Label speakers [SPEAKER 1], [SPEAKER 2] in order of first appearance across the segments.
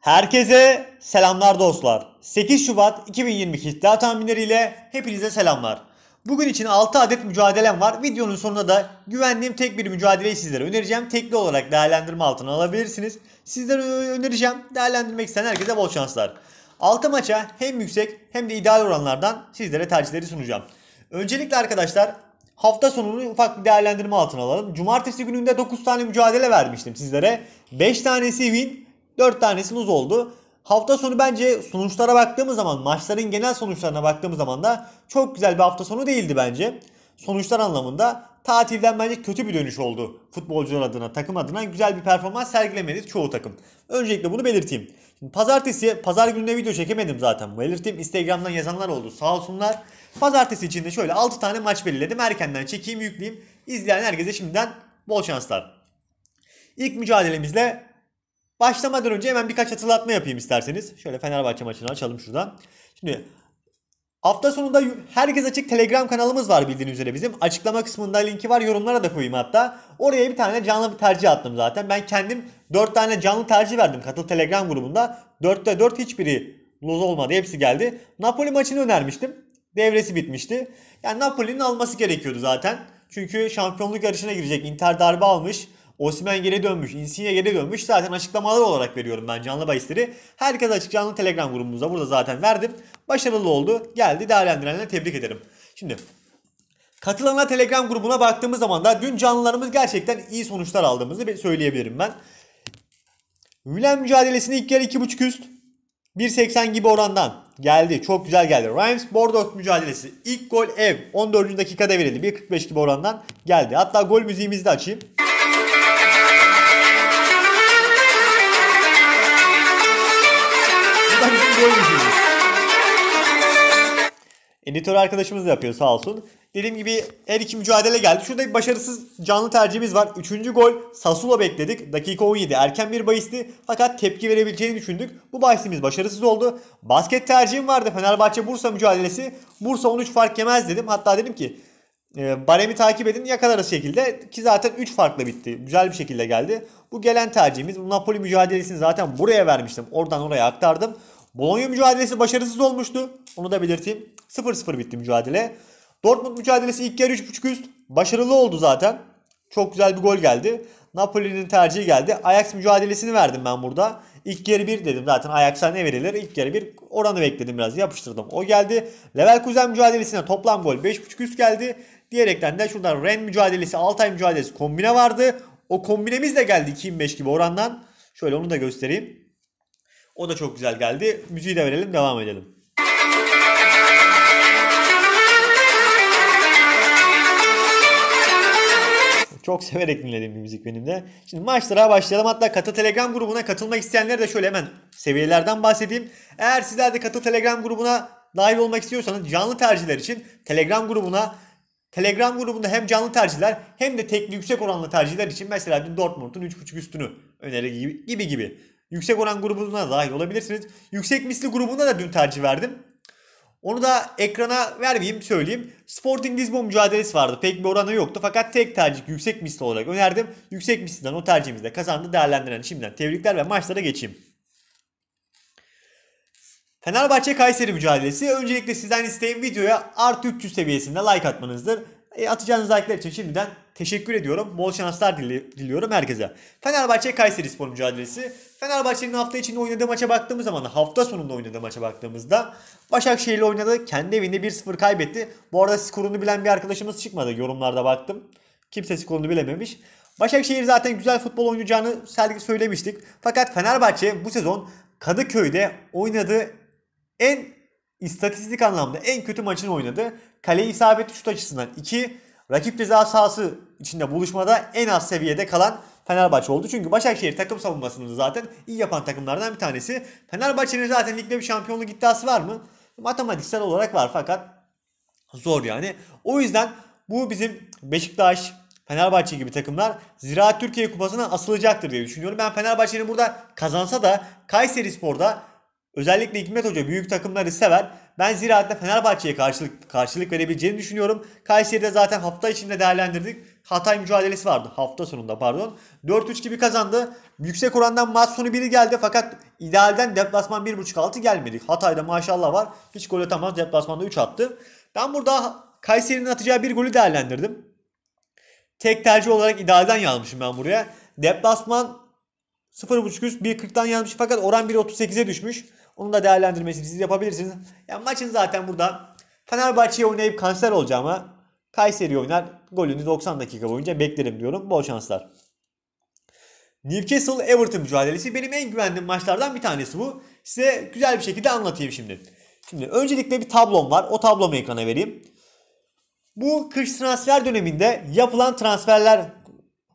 [SPEAKER 1] Herkese selamlar dostlar. 8 Şubat 2022 iddia tahminleriyle hepinize selamlar. Bugün için 6 adet mücadelem var. Videonun sonunda da güvendiğim tek bir mücadeleyi sizlere önereceğim. Tekli olarak değerlendirme altına alabilirsiniz. Sizlere önereceğim. Değerlendirmek isteyen herkese bol şanslar. 6 maça hem yüksek hem de ideal oranlardan sizlere tercihleri sunacağım. Öncelikle arkadaşlar hafta sonunu ufak bir değerlendirme altına alalım. Cumartesi gününde 9 tane mücadele vermiştim sizlere. 5 tanesi win, 4 tanesi luz oldu. Hafta sonu bence sonuçlara baktığımız zaman maçların genel sonuçlarına baktığımız zaman da çok güzel bir hafta sonu değildi bence. Sonuçlar anlamında tatilden bence kötü bir dönüş oldu. Futbolcular adına, takım adına güzel bir performans sergilemedi çoğu takım. Öncelikle bunu belirteyim. Şimdi pazartesi, pazar gününe video çekemedim zaten. Belirteyim Instagram'dan yazanlar oldu sağ olsunlar. Pazartesi içinde şöyle 6 tane maç belirledim. Erkenden çekeyim, yükleyeyim. İzleyen herkese şimdiden bol şanslar. İlk mücadelemizle Başlamadan önce hemen birkaç hatırlatma yapayım isterseniz. Şöyle Fenerbahçe maçını açalım şurada. Şimdi hafta sonunda herkes açık Telegram kanalımız var bildiğiniz üzere bizim. Açıklama kısmında linki var yorumlara da koyayım hatta. Oraya bir tane canlı bir tercih attım zaten. Ben kendim 4 tane canlı tercih verdim katıl Telegram grubunda. 4'te 4 hiçbiri loz olmadı hepsi geldi. Napoli maçını önermiştim. Devresi bitmişti. Yani Napoli'nin alması gerekiyordu zaten. Çünkü şampiyonluk yarışına girecek. Inter darbe almış. Osman geri dönmüş, Insigne geri dönmüş. Zaten açıklamalar olarak veriyorum ben canlı bahisleri. Herkes açık canlı Telegram grubumuzda burada zaten verdim. Başarılı oldu. Geldi değerlendirenlere tebrik ederim. Şimdi katılanlar Telegram grubuna baktığımız zaman da dün canlılarımız gerçekten iyi sonuçlar aldığımızı söyleyebilirim ben. William mücadelesini ilk yarı 2.5 üst 1.80 gibi orandan geldi. Çok güzel geldi. Rhymes Bordeaux mücadelesi. ilk gol ev 14. dakikada verildi. 1.45 gibi orandan geldi. Hatta gol müziğimizi de açayım. görmüşsünüz. Editör arkadaşımız yapıyor sağ olsun. Dediğim gibi her iki mücadele geldi. Şurada bir başarısız canlı tercihimiz var. Üçüncü gol Sasula bekledik. Dakika 17 erken bir bahisti fakat tepki verebileceğini düşündük. Bu bahisimiz başarısız oldu. Basket tercihim vardı Fenerbahçe-Bursa mücadelesi. Bursa 13 fark yemez dedim. Hatta dedim ki e, baremi takip edin yakalarız şekilde ki zaten 3 farkla bitti. Güzel bir şekilde geldi. Bu gelen tercihimiz. Bu Napoli mücadelesini zaten buraya vermiştim. Oradan oraya aktardım. Bologna mücadelesi başarısız olmuştu. Onu da belirteyim. 0-0 bitti mücadele. Dortmund mücadelesi ilk yarı 3.5 üst. Başarılı oldu zaten. Çok güzel bir gol geldi. Napoli'nin tercihi geldi. Ajax mücadelesini verdim ben burada. İlk yarı 1 dedim zaten Ajax'a ne verilir? İlk yarı 1 oranı bekledim biraz yapıştırdım. O geldi. Leverkusen mücadelesine toplam gol 5.5 üst geldi. Diyerekten de şuradan Ren mücadelesi, Altay mücadelesi kombine vardı. O kombinemiz de geldi 25 gibi orandan. Şöyle onu da göstereyim. O da çok güzel geldi. Müziği de verelim devam edelim. Çok severek dinledim bir müzik benim de. Şimdi maçlara başlayalım. Hatta Katı Telegram grubuna katılmak isteyenler de şöyle hemen seviyelerden bahsedeyim. Eğer sizler de Katı Telegram grubuna dahil olmak istiyorsanız canlı tercihler için Telegram grubuna Telegram grubunda hem canlı tercihler hem de tekli yüksek oranlı tercihler için mesela dün Dortmund'un 3.5 üstünü öneri gibi gibi. gibi. Yüksek oran grubuna dahil olabilirsiniz. Yüksek misli grubuna da dün tercih verdim. Onu da ekrana vermeyeyim söyleyeyim. Sporting Lisbon mücadelesi vardı. Pek bir oranı yoktu. Fakat tek tercih yüksek misli olarak önerdim. Yüksek mislinden o tercihimizde kazandı. Değerlendiren şimdiden tebrikler ve maçlara geçeyim. Fenerbahçe Kayseri mücadelesi. Öncelikle sizden isteğim videoya artı 300 seviyesinde like atmanızdır. E, atacağınız like'lar için şimdiden Teşekkür ediyorum. Bol şanslar diliyorum herkese. Fenerbahçe Kayseri Spor mücadelesi. Fenerbahçe'nin hafta içinde oynadığı maça baktığımız zaman hafta sonunda oynadığı maça baktığımızda Başakşehir'le oynadı. Kendi evinde 1-0 kaybetti. Bu arada skorunu bilen bir arkadaşımız çıkmadı. Yorumlarda baktım. Kimse skorunu bilememiş. Başakşehir zaten güzel futbol oynayacağını söylemiştik. Fakat Fenerbahçe bu sezon Kadıköy'de oynadığı en istatistik anlamda en kötü maçını oynadı. Kale isabetli şut açısından 2, rakip ceza sahası içinde buluşmada en az seviyede kalan Fenerbahçe oldu. Çünkü Başakşehir takım savunmasını zaten iyi yapan takımlardan bir tanesi. Fenerbahçe'nin zaten ligde bir şampiyonluk iddiası var mı? Matematiksel olarak var fakat zor yani. O yüzden bu bizim Beşiktaş, Fenerbahçe gibi takımlar Ziraat Türkiye Kupası'na asılacaktır diye düşünüyorum. Ben Fenerbahçe'nin burada kazansa da Kayseri Spor'da özellikle Hikmet Hoca büyük takımları sever ben ziraatte Fenerbahçe'ye karşılık, karşılık verebileceğini düşünüyorum. Kayseri'de zaten hafta içinde değerlendirdik. Hatay mücadelesi vardı hafta sonunda pardon. 4-3 gibi kazandı. Yüksek orandan maç sonu biri geldi fakat idealden deplasman 1.5-6 gelmedi. Hatay'da maşallah var. Hiç gol atamaz. Deplasmanda 3 attı. Ben burada Kayseri'nin atacağı bir golü değerlendirdim. Tek tercih olarak idealden yazmışım ben buraya. Deplasman 0.5 üst 1.40'dan yazmış fakat oran 1.38'e düşmüş. Onun da değerlendirmesini siz yapabilirsiniz. Yani maçın zaten burada Fenerbahçe'ye oynayıp kanser olacağıma Kayseri oynar. Golünü 90 dakika boyunca beklerim diyorum. Bol şanslar. Newcastle Everton mücadelesi benim en güvendiğim maçlardan bir tanesi bu. Size güzel bir şekilde anlatayım şimdi. Şimdi öncelikle bir tablom var. O tablomu ekrana vereyim. Bu kış transfer döneminde yapılan transferler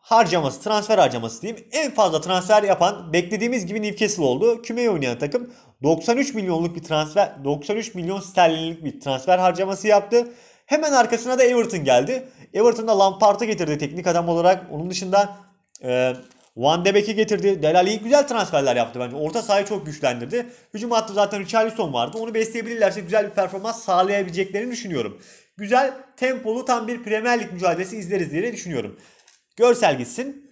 [SPEAKER 1] harcaması, transfer harcaması diyeyim. En fazla transfer yapan beklediğimiz gibi Newcastle oldu. Kümeye oynayan takım. 93 milyonluk bir transfer 93 milyon sterlinlik bir transfer harcaması yaptı. Hemen arkasına da Everton geldi. Everton da Lampard'ı getirdi teknik adam olarak. Onun dışında e, Van de Beek'i getirdi. Delali güzel transferler yaptı bence. Orta sahayı çok güçlendirdi. Hücum hattı zaten Richarlison vardı. Onu besleyebilirlerse güzel bir performans sağlayabileceklerini düşünüyorum. Güzel, tempolu tam bir Premier Lig mücadelesi izleriz diye düşünüyorum. Görsel gitsin.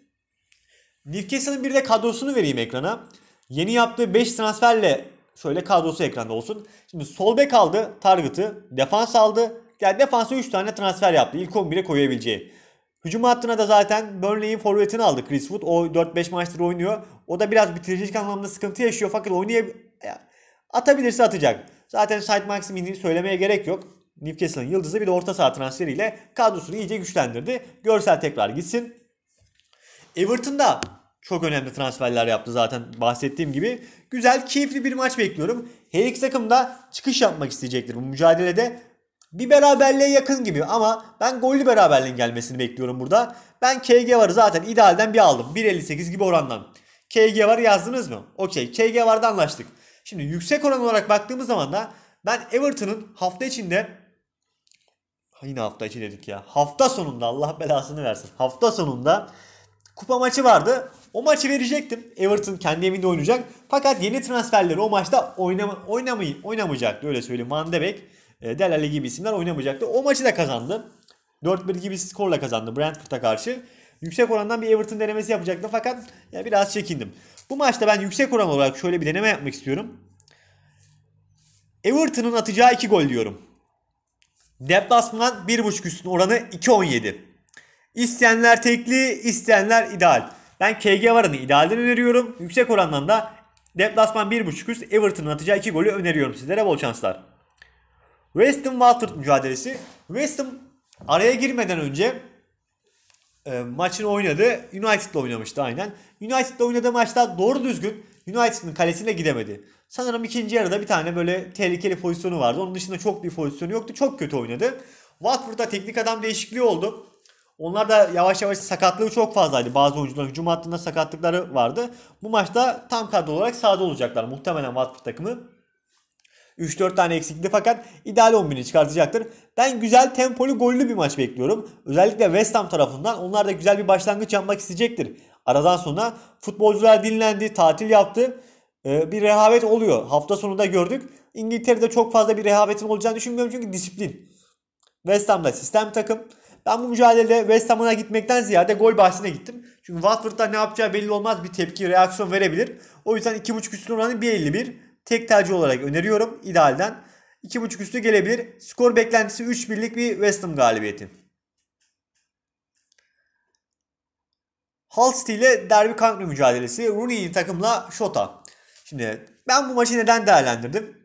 [SPEAKER 1] Newcastle'ın bir de kadrosunu vereyim ekrana. Yeni yaptığı 5 transferle Şöyle kadrosu ekranda olsun. Şimdi sol bek aldı target'ı. Defans aldı. Yani defansa 3 tane transfer yaptı. İlk 11'e koyabileceği. Hücum hattına da zaten Burnley'in forvetini aldı Chris Wood. O 4-5 maçtır oynuyor. O da biraz bitiricilik anlamda sıkıntı yaşıyor. Fakat oynayabilir. Atabilirse atacak. Zaten Said Maximin'i söylemeye gerek yok. Newcastle'ın yıldızı bir de orta saha transferiyle kadrosunu iyice güçlendirdi. Görsel tekrar gitsin. Everton'da çok önemli transferler yaptı zaten bahsettiğim gibi. Güzel, keyifli bir maç bekliyorum. Her iki takım da çıkış yapmak isteyecektir bu mücadelede. Bir beraberliğe yakın gibi ama ben gollü beraberliğin gelmesini bekliyorum burada. Ben KG varı zaten idealden bir aldım. 1.58 gibi orandan. KG var yazdınız mı? Okey KG vardan anlaştık. Şimdi yüksek oran olarak baktığımız zaman da ben Everton'ın hafta içinde yine hafta içi dedik ya. Hafta sonunda Allah belasını versin. Hafta sonunda kupa maçı vardı. O maçı verecektim. Everton kendi evinde oynayacak. Fakat yeni transferleri o maçta oynama, oynamayı, oynamayacaktı öyle söyleyeyim. Van de Beek, e, Delali gibi isimler oynamayacaktı. O maçı da kazandı. 4-1 gibi skorla kazandı Brentford'a karşı. Yüksek orandan bir Everton denemesi yapacaktı fakat ya biraz çekindim. Bu maçta ben yüksek oran olarak şöyle bir deneme yapmak istiyorum. Everton'un atacağı 2 gol diyorum. Deplasman 1.5 üstün oranı 2.17. İsteyenler tekli, isteyenler ideal. Ben KG Varan'ı idealden öneriyorum. Yüksek orandan da deplasman 1.5 üst Everton'ın atacağı 2 golü öneriyorum sizlere. Bol şanslar. West Ham Watford mücadelesi. West Ham araya girmeden önce e, maçını oynadı. United'la oynamıştı aynen. United'la oynadığı maçta doğru düzgün United'ın kalesine gidemedi. Sanırım ikinci yarıda bir tane böyle tehlikeli pozisyonu vardı. Onun dışında çok bir pozisyonu yoktu. Çok kötü oynadı. Watford'da teknik adam değişikliği oldu. Onlar da yavaş yavaş sakatlığı çok fazlaydı. Bazı oyuncular hücum hattında sakatlıkları vardı. Bu maçta tam kadro olarak sahada olacaklar. Muhtemelen Watford takımı 3-4 tane eksikti fakat ideal 11'i çıkartacaktır. Ben güzel tempolu gollü bir maç bekliyorum. Özellikle West Ham tarafından onlar da güzel bir başlangıç yapmak isteyecektir. Aradan sonra futbolcular dinlendi, tatil yaptı. Ee, bir rehavet oluyor. Hafta sonunda gördük. İngiltere'de çok fazla bir rehavetin olacağını düşünmüyorum çünkü disiplin. West Ham'da sistem takım. Ben bu mücadelede West Ham'a gitmekten ziyade gol bahsine gittim. Çünkü Watford'da ne yapacağı belli olmaz bir tepki, reaksiyon verebilir. O yüzden 2.5 üstün oranı 1.51. Tek tercih olarak öneriyorum idealden. 2.5 üstü gelebilir. Skor beklentisi 3-1'lik bir West Ham galibiyeti. Hull City ile Derby County mücadelesi. Rooney'in takımla Shota. Şimdi ben bu maçı neden değerlendirdim?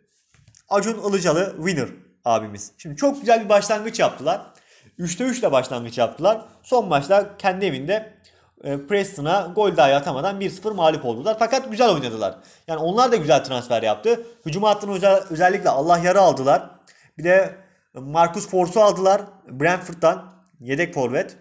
[SPEAKER 1] Acun Ilıcalı winner abimiz. Şimdi çok güzel bir başlangıç yaptılar. 3'te 3 ile başlangıç yaptılar. Son maçta kendi evinde e, Preston'a gol daha atamadan 1-0 mağlup oldular. Fakat güzel oynadılar. Yani onlar da güzel transfer yaptı. Hücum hattını özellikle Allah yarı aldılar. Bir de Marcus Fors'u aldılar Brentford'dan. Yedek forvet.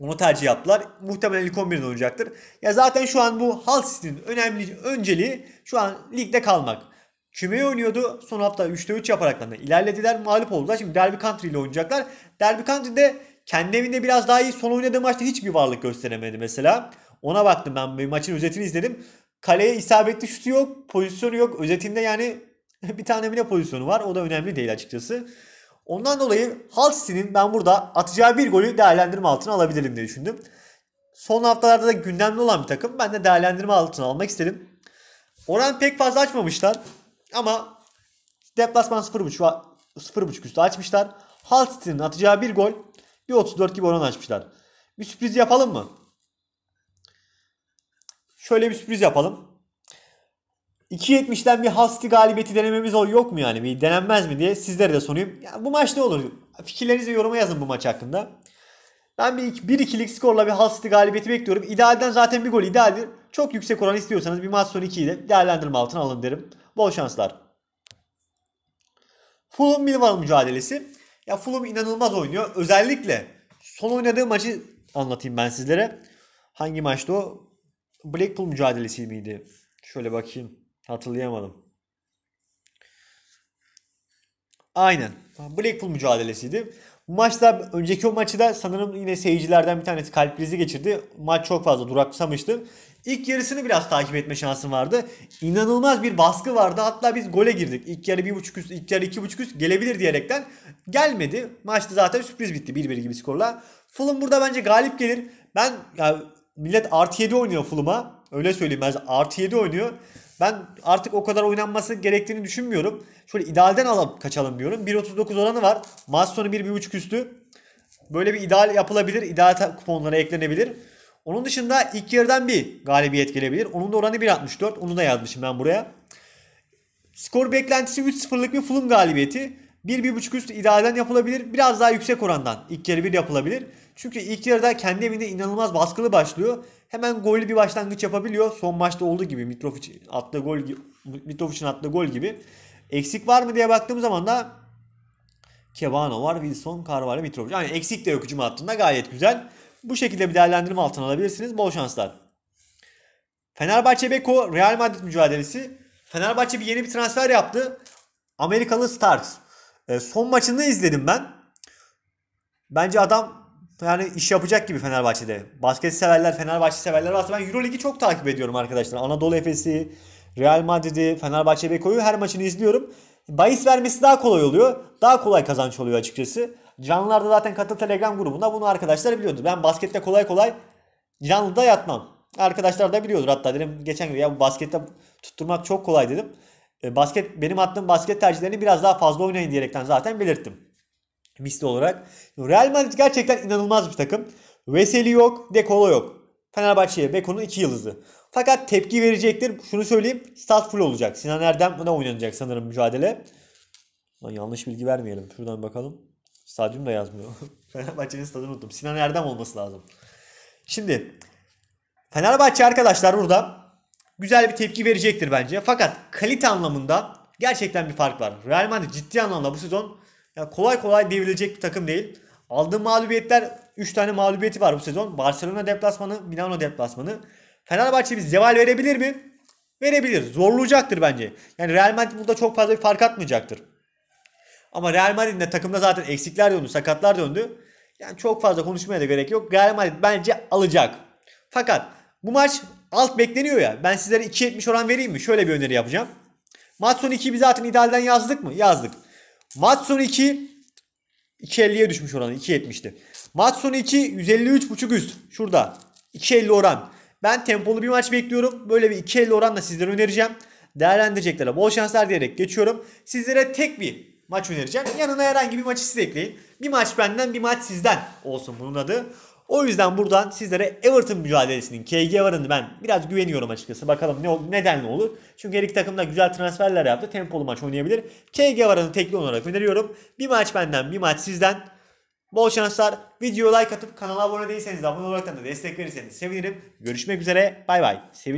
[SPEAKER 1] Onu tercih yaptılar. Muhtemelen ilk 11'in olacaktır. Ya zaten şu an bu Hull City'nin önemli önceliği şu an ligde kalmak. Kümeye oynuyordu. Son hafta 3'te 3 yaparaklarına ilerlediler. Mağlup oldular. Şimdi Derby Country ile oynayacaklar. Derby de kendi evinde biraz daha iyi. Son oynadığı maçta hiçbir varlık gösteremedi mesela. Ona baktım ben bir maçın özetini izledim. Kaleye isabetli şutu yok. Pozisyonu yok. Özetinde yani bir tane bile pozisyonu var. O da önemli değil açıkçası. Ondan dolayı Hull City'nin ben burada atacağı bir golü değerlendirme altına alabilirim diye düşündüm. Son haftalarda da gündemli olan bir takım. Ben de değerlendirme altına almak istedim. Oran pek fazla açmamışlar. Ama deplasman 0.5 0.5 üstü açmışlar. Hull City'nin atacağı bir gol 1.34 gibi oran açmışlar. Bir sürpriz yapalım mı? Şöyle bir sürpriz yapalım. 2.70'den bir Hull City galibiyeti denememiz yok mu yani? Bir denenmez mi diye sizlere de sorayım. Ya bu maç ne olur? Fikirlerinizi yoruma yazın bu maç hakkında. Ben bir 1-2'lik skorla bir Hull City galibiyeti bekliyorum. İdealden zaten bir gol idealdir. Çok yüksek oran istiyorsanız bir maç sonu 2'yi de değerlendirme altına alın derim. Bol şanslar. Fulham Millwall mücadelesi. Ya Fulham inanılmaz oynuyor. Özellikle son oynadığı maçı anlatayım ben sizlere. Hangi maçtı o? Blackpool mücadelesi miydi? Şöyle bakayım. Hatırlayamadım. Aynen. Blackpool mücadelesiydi maçta önceki o maçı da sanırım yine seyircilerden bir tanesi kalp krizi geçirdi. Maç çok fazla duraksamıştı. İlk yarısını biraz takip etme şansım vardı. İnanılmaz bir baskı vardı. Hatta biz gole girdik. İlk yarı 1.5 üst, ilk yarı 2.5 üst gelebilir diyerekten gelmedi. Maçta zaten sürpriz bitti 1-1 gibi skorla. Fulham burada bence galip gelir. Ben yani millet artı 7 oynuyor Fulham'a. Öyle söyleyeyim ben artı 7 oynuyor. Ben artık o kadar oynanması gerektiğini düşünmüyorum. Şöyle idealden alıp kaçalım diyorum. 1.39 oranı var. Maç sonu 1.5 üstü. Böyle bir ideal yapılabilir. İdeal kuponlara eklenebilir. Onun dışında ilk yarıdan bir galibiyet gelebilir. Onun da oranı 1.64. Onu da yazmışım ben buraya. Skor beklentisi 3-0'lık bir Fulham galibiyeti. 1-1.5 üst idealden yapılabilir. Biraz daha yüksek orandan ilk yarı bir yapılabilir. Çünkü ilk yarıda kendi evinde inanılmaz baskılı başlıyor hemen golü bir başlangıç yapabiliyor. Son maçta olduğu gibi Mitrovic attığı gol Mitrovic'in attığı gol gibi. Eksik var mı diye baktığım zaman da Kebano var, Wilson, Carvalho, Mitrovic. Yani eksik de yok hücum hattında gayet güzel. Bu şekilde bir değerlendirme altına alabilirsiniz. Bol şanslar. Fenerbahçe Beko Real Madrid mücadelesi. Fenerbahçe bir yeni bir transfer yaptı. Amerikalı Stars. E, ee, son maçını izledim ben. Bence adam yani iş yapacak gibi Fenerbahçe'de. Basket severler, Fenerbahçe severler varsa ben Euroligi çok takip ediyorum arkadaşlar. Anadolu Efes'i, Real Madrid'i, Fenerbahçe Beko'yu her maçını izliyorum. Bayis vermesi daha kolay oluyor. Daha kolay kazanç oluyor açıkçası. Canlılarda zaten katıl Telegram grubunda bunu arkadaşlar biliyordur. Ben baskette kolay kolay canlıda yatmam. Arkadaşlar da biliyordur hatta dedim geçen gün ya bu baskette tutturmak çok kolay dedim. E, basket benim attığım basket tercihlerini biraz daha fazla oynayın diyerekten zaten belirttim misli olarak. Real Madrid gerçekten inanılmaz bir takım. Veseli yok, Dekolo yok. Fenerbahçe'ye Beko'nun iki yıldızı. Fakat tepki verecektir. Şunu söyleyeyim. Stat full olacak. Sinan Erdem buna oynanacak sanırım mücadele. Lan yanlış bilgi vermeyelim. Şuradan bakalım. Stadyum da yazmıyor. Fenerbahçe'nin stadını unuttum. Sinan Erdem olması lazım. Şimdi Fenerbahçe arkadaşlar burada güzel bir tepki verecektir bence. Fakat kalite anlamında gerçekten bir fark var. Real Madrid ciddi anlamda bu sezon yani kolay kolay devrilecek bir takım değil. Aldığı mağlubiyetler 3 tane mağlubiyeti var bu sezon. Barcelona deplasmanı, Milano deplasmanı. Fenerbahçe bir zeval verebilir mi? Verebilir. Zorlayacaktır bence. Yani Real Madrid burada çok fazla bir fark atmayacaktır. Ama Real Madrid'in de takımda zaten eksikler döndü, sakatlar döndü. Yani çok fazla konuşmaya da gerek yok. Real Madrid bence alacak. Fakat bu maç alt bekleniyor ya. Ben sizlere 2.70 oran vereyim mi? Şöyle bir öneri yapacağım. Maç sonu 2'yi zaten idealden yazdık mı? Yazdık. Maç 2 2.50'ye düşmüş oranı. 2.70'ti. Maç sonu 2 153.5 üst. Şurada. 2.50 oran. Ben tempolu bir maç bekliyorum. Böyle bir 2.50 oranla sizlere önereceğim. Değerlendireceklere bol şanslar diyerek geçiyorum. Sizlere tek bir maç önereceğim. Yanına herhangi bir maçı siz ekleyin. Bir maç benden bir maç sizden olsun bunun adı. O yüzden buradan sizlere Everton mücadelesinin KG varını ben biraz güveniyorum açıkçası. Bakalım ne neden ne olur. Çünkü her iki takım da güzel transferler yaptı. Tempolu maç oynayabilir. KG varını tekli olarak öneriyorum. Bir maç benden bir maç sizden. Bol şanslar. Videoya like atıp kanala abone değilseniz abone olarak da destek verirseniz sevinirim. Görüşmek üzere. Bay bay. Seviliyorum.